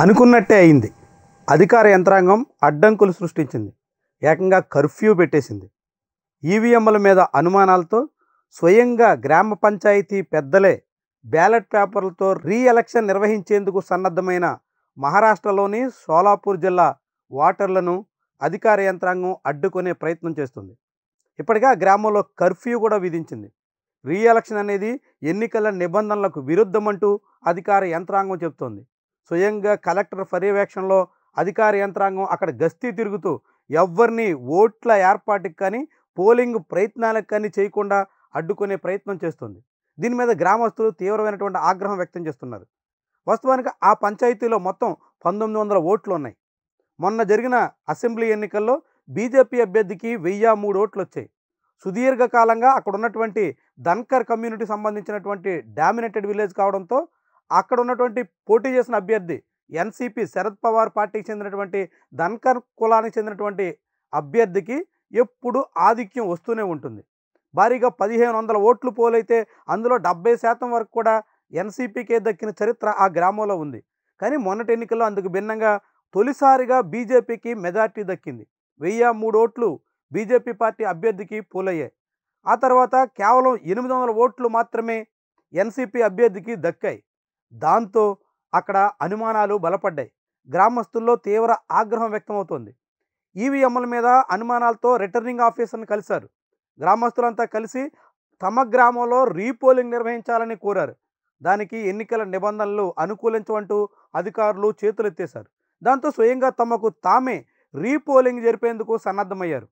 అనుకున్నట్టే అయింది అధికార యంత్రాంగం అడ్డంకులు సృష్టించింది ఏకంగా కర్ఫ్యూ పెట్టేసింది ఈవీఎంల మీద అనుమానాలతో స్వయంగా గ్రామ పంచాయతీ పెద్దలే బ్యాలెట్ పేపర్లతో రీ ఎలక్షన్ నిర్వహించేందుకు సన్నద్ధమైన మహారాష్ట్రలోని సోలాపూర్ జిల్లా ఓటర్లను అధికార యంత్రాంగం అడ్డుకునే ప్రయత్నం చేస్తుంది ఇప్పటికే గ్రామంలో కర్ఫ్యూ కూడా విధించింది రీ ఎలక్షన్ అనేది ఎన్నికల నిబంధనలకు విరుద్ధమంటూ అధికార యంత్రాంగం చెబుతోంది స్వయంగా కలెక్టర్ పర్యవేక్షణలో అధికార యంత్రాంగం అక్కడ గస్తీ తిరుగుతూ ఎవరిని ఓట్ల ఏర్పాటుకి కానీ పోలింగ్ ప్రయత్నాలకు కానీ చేయకుండా అడ్డుకునే ప్రయత్నం చేస్తుంది దీని మీద గ్రామస్తులు తీవ్రమైనటువంటి ఆగ్రహం వ్యక్తం చేస్తున్నారు వాస్తవానికి ఆ పంచాయతీలో మొత్తం పంతొమ్మిది వందల ఓట్లు ఉన్నాయి మొన్న జరిగిన అసెంబ్లీ ఎన్నికల్లో బీజేపీ అభ్యర్థికి వెయ్యి మూడు ఓట్లు వచ్చాయి సుదీర్ఘకాలంగా అక్కడ ఉన్నటువంటి ధన్కర్ కమ్యూనిటీ సంబంధించినటువంటి డామినేటెడ్ విలేజ్ కావడంతో అక్కడ ఉన్నటువంటి పోటీ చేసిన అభ్యర్థి ఎన్సీపీ శరద్ పవార్ పార్టీకి చెందినటువంటి ధన్కర్ కులానికి చెందినటువంటి అభ్యర్థికి ఎప్పుడు ఆధిక్యం వస్తూనే ఉంటుంది భారీగా పదిహేను వందల ఓట్లు పోలైతే అందులో డెబ్బై శాతం వరకు కూడా ఎన్సీపీకే దక్కిన చరిత్ర ఆ గ్రామంలో ఉంది కానీ మొన్నటి ఎన్నికల్లో అందుకు భిన్నంగా తొలిసారిగా బీజేపీకి మెజార్టీ దక్కింది వెయ్యి మూడు ఓట్లు బీజేపీ పార్టీ అభ్యర్థికి పోలయ్యాయి ఆ తర్వాత కేవలం ఎనిమిది ఓట్లు మాత్రమే ఎన్సీపీ అభ్యర్థికి దక్కాయి దాంతో అక్కడ అనుమానాలు బలపడ్డాయి గ్రామస్తుల్లో తీవ్ర ఆగ్రహం వ్యక్తమవుతోంది ఈవీఎంల మీద అనుమానాలతో రిటర్నింగ్ ఆఫీసర్ని కలిశారు గ్రామస్తులంతా కలిసి తమ గ్రామంలో రీపోలింగ్ నిర్వహించాలని కోరారు దానికి ఎన్నికల నిబంధనలు అనుకూలించవంటూ అధికారులు చేతులెత్తేశారు దాంతో స్వయంగా తమకు తామే రీపోలింగ్ జరిపేందుకు సన్నద్ధమయ్యారు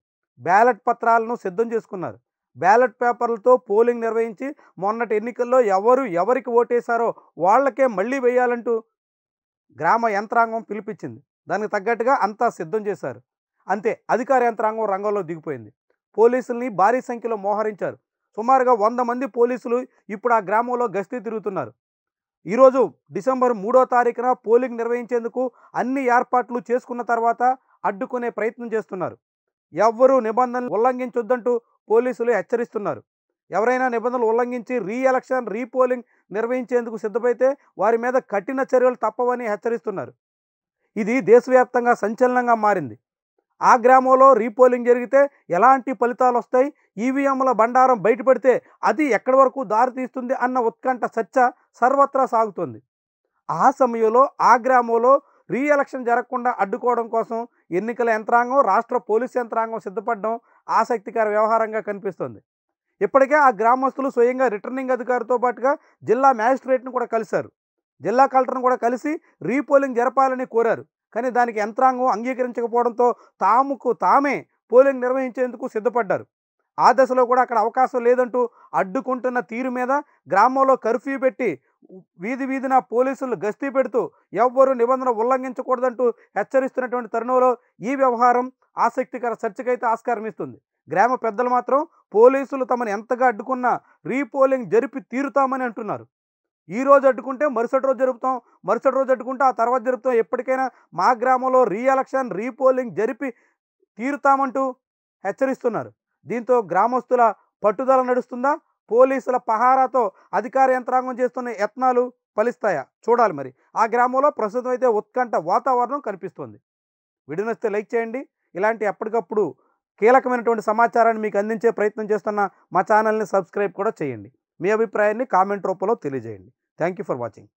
బ్యాలెట్ పత్రాలను సిద్ధం చేసుకున్నారు బ్యాలెట్ పేపర్లతో పోలింగ్ నిర్వహించి మొన్నటి ఎన్నికల్లో ఎవరు ఎవరికి ఓటేశారో వాళ్ళకే మళ్ళీ వేయాలంటూ గ్రామ యంత్రాంగం పిలిపించింది దానికి తగ్గట్టుగా అంతా సిద్ధం చేశారు అంతే అధికార యంత్రాంగం రంగంలో దిగిపోయింది పోలీసుల్ని భారీ సంఖ్యలో మోహరించారు సుమారుగా వంద మంది పోలీసులు ఇప్పుడు ఆ గ్రామంలో గస్తీ తిరుగుతున్నారు ఈరోజు డిసెంబర్ మూడో తారీఖున పోలింగ్ నిర్వహించేందుకు అన్ని ఏర్పాట్లు చేసుకున్న తర్వాత అడ్డుకునే ప్రయత్నం చేస్తున్నారు ఎవ్వరూ నిబంధనలు ఉల్లంఘించొద్దంటూ పోలీసులు హెచ్చరిస్తున్నారు ఎవరైనా నిబంధనలు ఉల్లంఘించి రీ ఎలక్షన్ రీపోలింగ్ నిర్వహించేందుకు సిద్ధమైతే వారి మీద కఠిన చర్యలు తప్పవని హెచ్చరిస్తున్నారు ఇది దేశవ్యాప్తంగా సంచలనంగా మారింది ఆ గ్రామంలో రీపోలింగ్ జరిగితే ఎలాంటి ఫలితాలు వస్తాయి ఈవీఎంల బండారం బయటపడితే అది ఎక్కడి వరకు దారితీస్తుంది అన్న ఉత్కంఠ చర్చ సర్వత్రా సాగుతోంది ఆ సమయంలో ఆ గ్రామంలో రీ ఎలక్షన్ జరగకుండా అడ్డుకోవడం కోసం ఎన్నికల యంత్రాంగం రాష్ట్ర పోలీస్ యంత్రాంగం సిద్ధపడడం ఆసక్తికర వ్యవహారంగా కనిపిస్తోంది ఇప్పటికే ఆ గ్రామస్తులు స్వయంగా రిటర్నింగ్ అధికారితో పాటుగా జిల్లా మ్యాజిస్ట్రేట్ను కూడా కలిశారు జిల్లా కలెక్టర్ను కూడా కలిసి రీపోలింగ్ జరపాలని కోరారు కానీ దానికి యంత్రాంగం అంగీకరించకపోవడంతో తాముకు తామే పోలింగ్ నిర్వహించేందుకు సిద్ధపడ్డారు ఆ దశలో కూడా అక్కడ అవకాశం లేదంటూ అడ్డుకుంటున్న తీరు మీద గ్రామంలో కర్ఫ్యూ పెట్టి వీధి వీధిన పోలీసులు గస్తీ పెడుతూ ఎవ్వరూ నిబంధన ఉల్లంఘించకూడదంటూ హెచ్చరిస్తున్నటువంటి తరుణంలో ఈ వ్యవహారం ఆసక్తికర చర్చకైతే ఆస్కారం ఇస్తుంది గ్రామ పెద్దలు మాత్రం పోలీసులు తమను ఎంతగా అడ్డుకున్నా రీపోలింగ్ జరిపి తీరుతామని అంటున్నారు ఈ రోజు అడ్డుకుంటే మరుసటి రోజు జరుపుతాం మరుసటి రోజు అడ్డుకుంటే ఆ తర్వాత జరుపుతాం ఎప్పటికైనా మా గ్రామంలో రీఎలక్షన్ రీపోలింగ్ జరిపి తీరుతామంటూ హెచ్చరిస్తున్నారు దీంతో గ్రామస్తుల పట్టుదల నడుస్తుందా పోలీసుల పహారాతో అధికార యంత్రాంగం చేస్తున్న యత్నాలు ఫలిస్తాయా చూడాలి మరి ఆ గ్రామంలో ప్రస్తుతం అయితే ఉత్కంఠ వాతావరణం కనిపిస్తుంది విడినొస్తే లైక్ చేయండి ఇలాంటి ఎప్పటికప్పుడు కీలకమైనటువంటి సమాచారాన్ని మీకు అందించే ప్రయత్నం చేస్తున్న మా ఛానల్ని సబ్స్క్రైబ్ కూడా చేయండి మీ అభిప్రాయాన్ని కామెంట్ రూపంలో తెలియజేయండి థ్యాంక్ యూ ఫర్ వాచింగ్